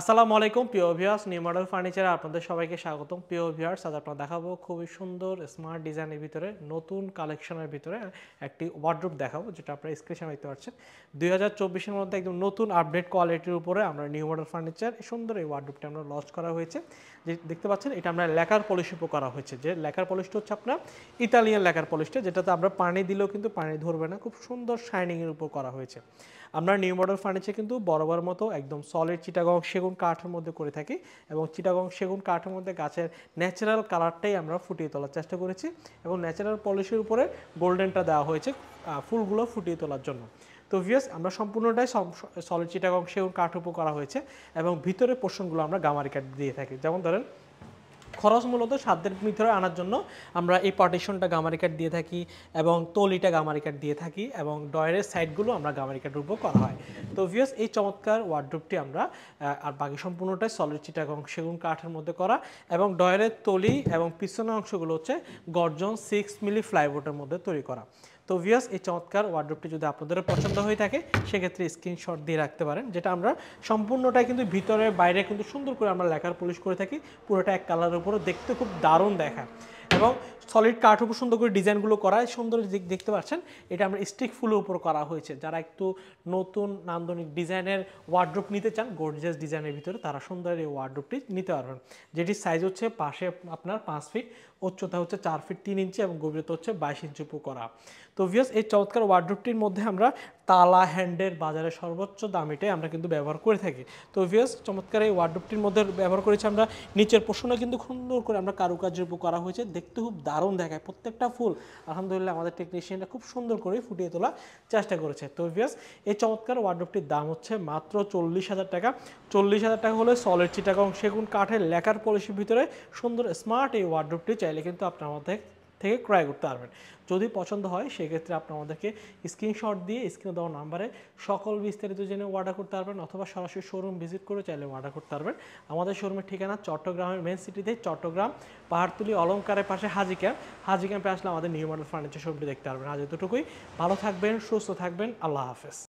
আসসালামু আলাইকুম প্রিয় ভিউয়ার্স নিউ মডেল ফার্নিচারে আপনাদের সবাইকে স্বাগতম প্রিয় ভিউয়ার্স আজ আপনারা দেখাবো খুবই সুন্দর স্মার্ট ডিজাইনের ভিতরে নতুন কালেকশনের ভিতরে একটি ওয়ার্ড্রুপ দেখাবো যেটা আপনারা স্ক্রিনে দেখতে পাচ্ছেন দুই হাজার চব্বিশের মধ্যে একদম নতুন আপডেট কোয়ালিটির উপরে আমরা নিউ মডেল ফার্নিচার সুন্দর এই ওয়ার্ড্রুপটা আমরা লঞ্চ করা হয়েছে যে দেখতে পাচ্ছেন এটা আমরা লেকার পলিশ উপর করা হয়েছে যে লেকার পলিশটা হচ্ছে আপনার ইতালিয়ান লেকার পলিশটা যেটাতে আমরা পানি দিলেও কিন্তু পানি ধরবে না খুব সুন্দর শাইনিংয়ের উপর করা হয়েছে আমরা নিউ মডেল ফার্নিচার কিন্তু বরাবর মতো একদম সলিড চিটাগং সেগুন কাঠের মধ্যে করে থাকি এবং চিটাগং সেগুন কাঠের মধ্যে গাছের ন্যাচারাল কালারটাই আমরা ফুটিয়ে তোলার চেষ্টা করেছি এবং ন্যাচারাল পলিশের উপরে গোল্ডেনটা দেওয়া হয়েছে ফুলগুলো ফুটিয়ে তোলার জন্য তো ভিয়াস আমরা সম্পূর্ণটাই সলিড চিটাগং সেগুন কাঠ উপ করা হয়েছে এবং ভিতরে পোর্শনগুলো আমরা গামারি কাঠ দিয়ে থাকি যেমন ধরেন খরচ মূলত সাধ্যের ভিতরে আনার জন্য আমরা এই পার্টিশনটা গামারিকাট দিয়ে থাকি এবং তলিটা গামারিকাট দিয়ে থাকি এবং ডয়ারের সাইডগুলো আমরা গামারিকাট উপর করা হয় তো ভিউস এই চমৎকার ওয়ার্ড্রোপটি আমরা আর বাকি সম্পূর্ণটাই সলিড এবং সেগুন কাঠের মধ্যে করা এবং ডয়ারের তলি এবং পিছনের অংশগুলো হচ্ছে গর্জন সিক্স মিলি ফ্লাইবোর্ডের মধ্যে তৈরি করা তো ভিয়াস এই চমৎকার ওয়ার্ড্রোপটি যদি আপনাদেরও পছন্দ হয়ে থাকে সেক্ষেত্রে স্ক্রিনশট দিয়ে রাখতে পারেন যেটা আমরা সম্পূর্ণটাই কিন্তু ভিতরে বাইরে কিন্তু সুন্দর করে আমরা লেখার পুলিশ করে থাকি পুরোটা এক কালারের উপর তারপরে দেখতে খুব দারুণ দেখায় এবং সলিড কাঠ খুব সুন্দর করে ডিজাইনগুলো করা সুন্দর দেখতে পাচ্ছেন এটা আমরা স্টিক ফুলের উপর করা হয়েছে যারা একটু নতুন নান্দনিক ডিজাইনের ওয়ার্ড্রোপ নিতে চান গর্জিয়াস ডিজাইনের ভিতরে তারা সুন্দর এই ওয়ার্ড্রোপটি নিতে পারবেন যেটির সাইজ হচ্ছে পাশে আপনার পাঁচ ফিট উচ্চতা হচ্ছে চার ফিট তিন ইঞ্চি এবং গভীরতা হচ্ছে বাইশ ইঞ্চি উপর করা তো ভিয়াস এই চমৎকার ওয়ার্ড্রোপটির মধ্যে আমরা তালা হ্যান্ডের বাজারে সর্বোচ্চ দামিটাই আমরা কিন্তু ব্যবহার করে থাকি তো ভিএস চমৎকার এই ওয়ার্ডরোবটির মধ্যে ব্যবহার করেছি আমরা নিচের পোষণও কিন্তু সুন্দর করে আমরা কারুকার্যের উপর করা হয়েছে দেখতে খুব দারুণ দেখায় প্রত্যেকটা ফুল আলহামদুলিল্লাহ আমাদের টেকনিশিয়ানরা খুব সুন্দর করে ফুটিয়ে তোলার চেষ্টা করেছে তো ভিএস এই চমৎকার ওয়ার্ডরোবটির দাম হচ্ছে মাত্র চল্লিশ হাজার টাকা চল্লিশ হাজার টাকা হলে সলিড চিটাগং সেগুন কাঠের লেখার পলিসির ভিতরে সুন্দর স্মার্ট এই ওয়ার্ডরোবটি চাইলে কিন্তু আপনার মধ্যে থেকে ক্রয় করতে পারবেন যদি পছন্দ হয় সেক্ষেত্রে আপনি আমাদেরকে স্ক্রিনশট দিয়ে স্ক্রিনে দেওয়া নাম্বারে সকল বিস্তারিত জেনে অর্ডার করতে পারবেন অথবা সরাসরি শোরুম ভিজিট করে চাইলে অর্ডার করতে পারবেন আমাদের শোরুমের ঠিকানা চট্টগ্রামের মেন সিটিতে চট্টগ্রাম পাহাড়তুলি অলঙ্কারের পাশে হাজি ক্যাম্প হাজি ক্যাম্পে আসলে আমাদের নিউ মডেল ফার্নিচার শোরুমটি দেখতে পারবেন আজ এতটুকুই ভালো থাকবেন সুস্থ থাকবেন আল্লাহ হাফেজ